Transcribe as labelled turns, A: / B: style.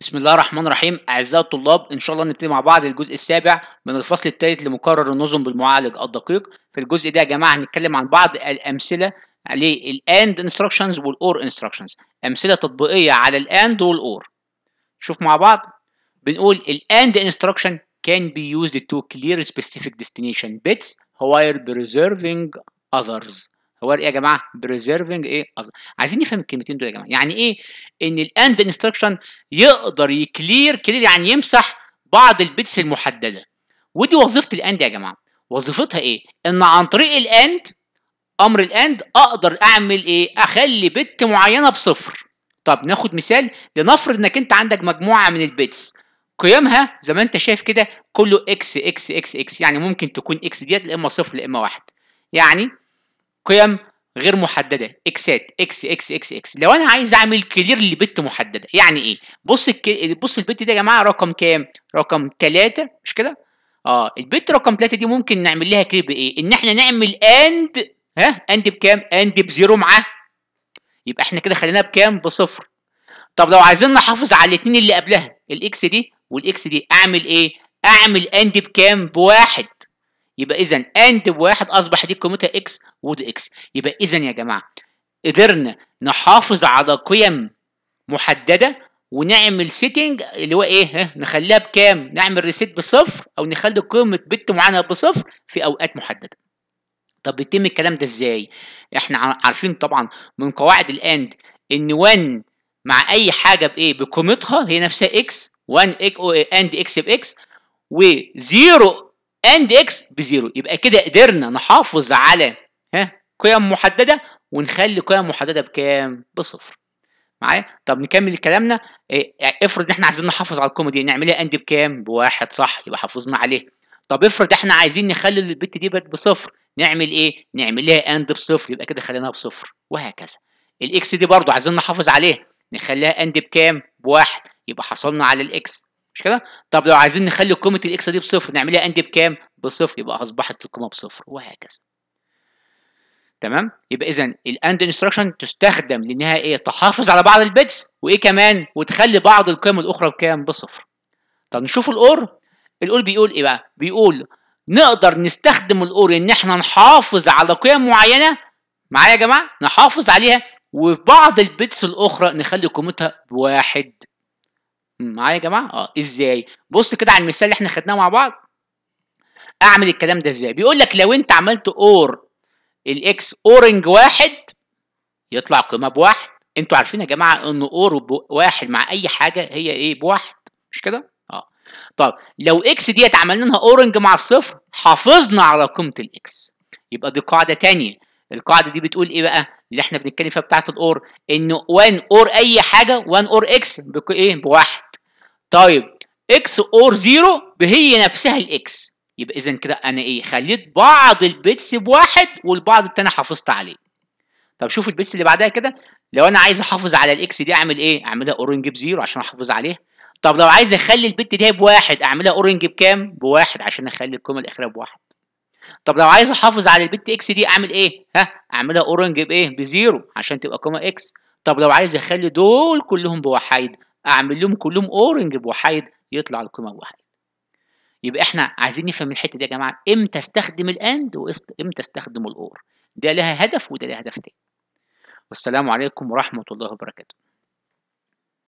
A: بسم الله الرحمن الرحيم أعزائي الطلاب إن شاء الله نبتدي مع بعض الجزء السابع من الفصل الثالث لمكرر النظم بالمعالج الدقيق في الجزء ده يا جماعة هنتكلم عن بعض الأمثلة للأند انستراكشنز والأور انستراكشنز أمثلة تطبيقية على الأند والأور شوف مع بعض بنقول الأند انستراكشن can be used to clear specific destination bits while preserving others هو ايه يا جماعه بريزيرفنج ايه عايزين نفهم الكلمتين دول يا جماعه يعني ايه ان الاند انستراكشن يقدر يكلير كلير يعني يمسح بعض البيتس المحدده ودي وظيفه الاند يا جماعه وظيفتها ايه ان عن طريق الاند امر الاند اقدر اعمل ايه اخلي بت معينه بصفر طب ناخد مثال لنفرض انك انت عندك مجموعه من البيتس قيمها زي ما انت شايف كده كله اكس اكس اكس اكس يعني ممكن تكون اكس ديت لا اما صفر لا اما واحد يعني قيم غير محدده اكسات اكس اكس اكس اكس لو انا عايز اعمل كلير لبت محدده يعني ايه بص الك... بص البت ده يا جماعه رقم كام رقم 3 مش كده اه البت رقم 3 دي ممكن نعمل لها كلير بايه ان احنا نعمل اند ها اند بكام اند بزيرو معاه يبقى احنا كده خليناها بكام بصفر طب لو عايزين نحافظ على الاثنين اللي قبلها الاكس دي والاكس دي اعمل ايه اعمل اند بكام بواحد يبقى اذا اند بواحد اصبح دي قيمتها اكس ودي اكس يبقى اذا يا جماعه قدرنا نحافظ على قيم محدده ونعمل سيتنج اللي هو ايه نخليها بكام نعمل ريسيت بصفر او نخلي قيمه بت معينه بصفر في اوقات محدده طب بيتم الكلام ده ازاي احنا عارفين طبعا من قواعد الاند ان 1 مع اي حاجه بايه بقيمتها هي نفسها اكس 1 اند اكس باكس و0 اند اكس بزيرو يبقى كده قدرنا نحافظ على ها قيم محدده ونخلي قيم محدده بكام بصفر معايا طب نكمل كلامنا إيه افرض ان احنا عايزين نحافظ على القيمه دي نعملها اند بكام بواحد صح يبقى حافظنا عليها طب افرض احنا عايزين نخلي البت دي بصفر نعمل ايه نعملها اند بصفر يبقى كده خليناها بصفر وهكذا الاكس دي برضو عايزين نحافظ عليها نخليها اند بكام بواحد يبقى حصلنا على الاكس مش كده طب لو عايزين نخلي قيمه الاكس دي بصفر نعملها اند بكام بصفر يبقى اصبحت القيمه بصفر وهكذا تمام يبقى اذا الاند انستراكشن تستخدم لانها ايه تحافظ على بعض البيتس وايه كمان وتخلي بعض القيم الاخرى بكام بصفر طب نشوف الاور الاور بيقول ايه بقى بيقول نقدر نستخدم الاور ان احنا نحافظ على قيم معينه معايا يا جماعه نحافظ عليها وبعض البيتس الاخرى نخلي قيمتها بواحد معايا يا جماعه اه ازاي بص كده على المثال اللي احنا خدناه مع بعض اعمل الكلام ده ازاي بيقول لك لو انت عملت اور الاكس اورنج واحد يطلع قيمه بواحد انتوا عارفين يا جماعه ان اور واحد مع اي حاجه هي ايه بواحد مش كده اه طب لو اكس ديت عملنا لها اورنج مع الصفر حافظنا على قيمه الاكس يبقى دي قاعده ثانيه. القاعده دي بتقول ايه بقى اللي احنا بنتكلم فيها بتاعه الاور ان 1 اور اي حاجه 1 اور اكس ايه بواحد طيب اكس اور زيرو هي نفسها الاكس يبقى اذا كده انا ايه خليت بعض البيتس بواحد والبعض التاني حافظت عليه طب شوف البيتس اللي بعدها كده لو انا عايز احافظ على الاكس دي اعمل ايه اعملها اورنج بزيرو عشان احافظ عليها طب لو عايز اخلي البت دي بواحد اعملها اورنج بكام بواحد عشان اخلي القيمه الاخيره بواحد طب لو عايز احافظ على البت اكس دي اعمل ايه ها اعملها اورنج بايه بزيرو عشان تبقى قيمه اكس طب لو عايز اخلي دول كلهم بواحد اعمل لهم كلهم اورنج بوحيد يطلع القيمه بوحيد يبقى احنا عايزين نفهم الحته دي يا جماعه امتى استخدم الاند وامتى استخدم الاور ده لها هدف وده لها هدف تاني والسلام عليكم ورحمه الله وبركاته